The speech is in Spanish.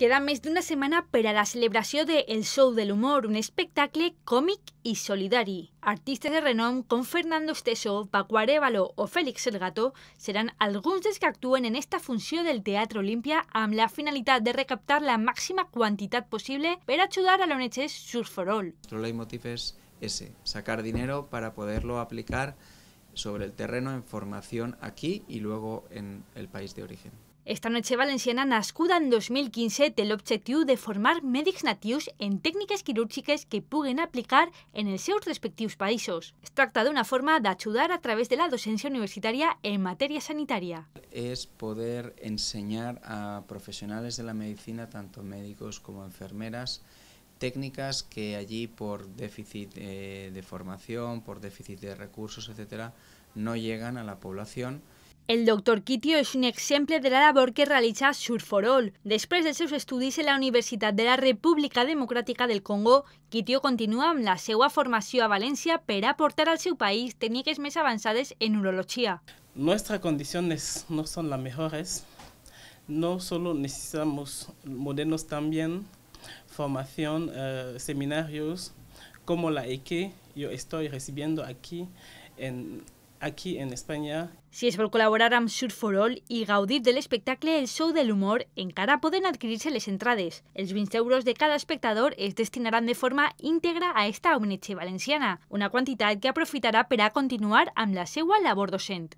Queda más de una semana para la celebración de El Show del Humor, un espectáculo cómic y solidario. Artistas de renom con Fernando Esteso, Paco Arevalo o Félix el Gato algunos de los que actúen en esta función del Teatro Olimpia amb la finalidad de recaptar la máxima cantidad posible para ayudar a los Surf for All. Nuestro leitmotiv ese, sacar dinero para poderlo aplicar sobre el terreno en formación aquí y luego en el país de origen. Esta noche valenciana nascuda en 2015 el objetivo de formar médicos natius en técnicas quirúrgicas que puedan aplicar en sus respectivos países. països. Es de una forma ayudar a través de la docencia universitaria en materia sanitaria. Es poder enseñar a profesionales de la medicina, tanto médicos como enfermeras, técnicas que allí por déficit eh, de formación, por déficit de recursos, etcétera, no llegan a la población, el doctor Kitio es un ejemplo de la labor que realiza Surforol. Después de sus estudios en la Universidad de la República Democrática del Congo, Kitio continúa en la Segua Formación a valencia para aportar al su país técnicas más avanzadas en urología. Nuestras condiciones no son las mejores. No solo necesitamos modelos también, formación, eh, seminarios, como la que yo estoy recibiendo aquí en aquí en Espanya. Si es vol col·laborar amb Surf for All i gaudir de l'espectacle El Show de l'Humor, encara poden adquirir-se les entrades. Els 20 euros de cada espectador es destinaran de forma íntegra a esta ONG valenciana, una quantitat que aprofitarà per a continuar amb la seva labor docent.